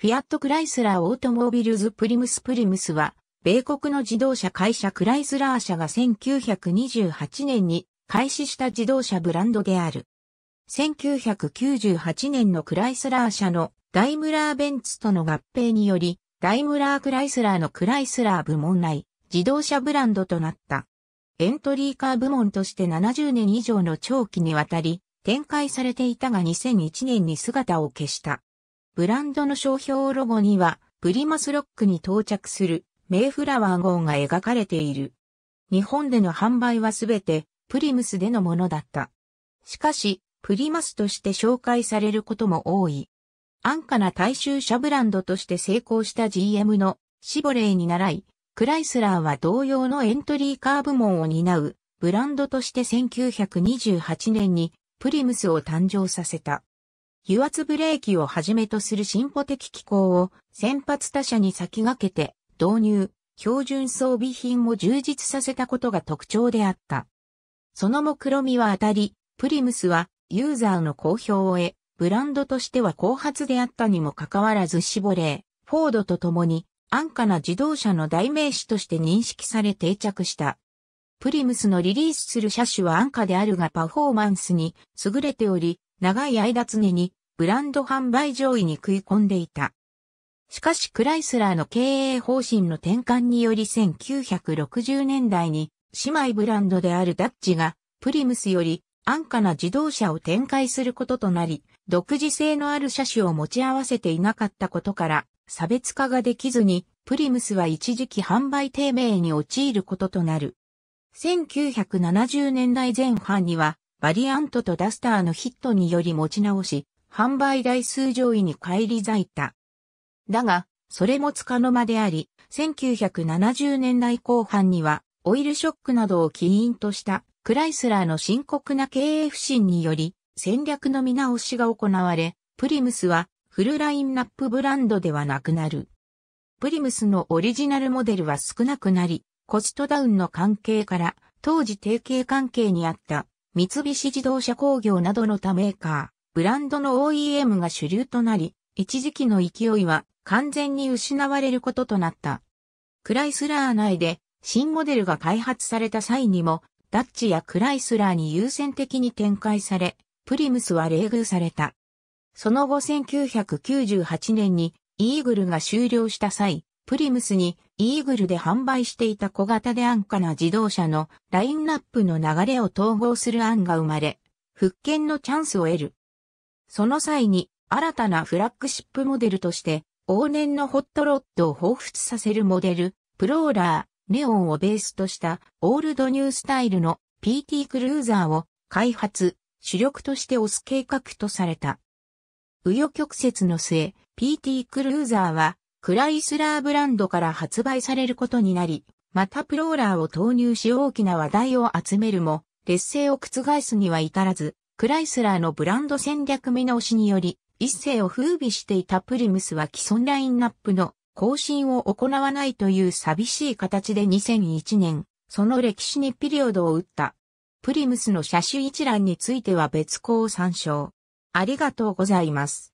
フィアット・クライスラー・オートモービルズ・プリムス・プリムスは、米国の自動車会社クライスラー社が1928年に開始した自動車ブランドである。1998年のクライスラー社のダイムラー・ベンツとの合併により、ダイムラー・クライスラーのクライスラー部門内、自動車ブランドとなった。エントリーカー部門として70年以上の長期にわたり展開されていたが2001年に姿を消した。ブランドの商標ロゴには、プリマスロックに到着するメイフラワー号が描かれている。日本での販売はすべてプリムスでのものだった。しかし、プリマスとして紹介されることも多い。安価な大衆車ブランドとして成功した GM のシボレーに習い、クライスラーは同様のエントリーカー部門を担うブランドとして1928年にプリムスを誕生させた。油圧ブレーキをはじめとする進歩的機構を先発他社に先駆けて導入、標準装備品も充実させたことが特徴であった。その目論みは当たり、プリムスはユーザーの好評を得、ブランドとしては後発であったにもかかわらずシボレー、フォードと共に安価な自動車の代名詞として認識され定着した。プリムスのリリースする車種は安価であるがパフォーマンスに優れており、長い間常にブランド販売上位に食い込んでいた。しかしクライスラーの経営方針の転換により1960年代に姉妹ブランドであるダッチがプリムスより安価な自動車を展開することとなり、独自性のある車種を持ち合わせていなかったことから差別化ができずにプリムスは一時期販売低迷に陥ることとなる。1970年代前半にはバリアントとダスターのヒットにより持ち直し、販売台数上位に返り咲いた。だが、それもつかの間であり、1970年代後半には、オイルショックなどを起因としたクライスラーの深刻な経営不振により、戦略の見直しが行われ、プリムスはフルラインナップブランドではなくなる。プリムスのオリジナルモデルは少なくなり、コストダウンの関係から、当時提携関係にあった三菱自動車工業などの他メーカブランドの OEM が主流となり、一時期の勢いは完全に失われることとなった。クライスラー内で新モデルが開発された際にも、ダッチやクライスラーに優先的に展開され、プリムスは冷遇された。その後1998年にイーグルが終了した際、プリムスにイーグルで販売していた小型で安価な自動車のラインナップの流れを統合する案が生まれ、復権のチャンスを得る。その際に新たなフラッグシップモデルとして往年のホットロッドを彷彿させるモデル、プローラー、ネオンをベースとしたオールドニュースタイルの PT クルーザーを開発、主力として推す計画とされた。紆余曲折の末、PT クルーザーはクライスラーブランドから発売されることになり、またプローラーを投入し大きな話題を集めるも、劣勢を覆すには至らず、クライスラーのブランド戦略見直しにより、一世を風靡していたプリムスは既存ラインナップの更新を行わないという寂しい形で2001年、その歴史にピリオドを打った。プリムスの車種一覧については別項を参照。ありがとうございます。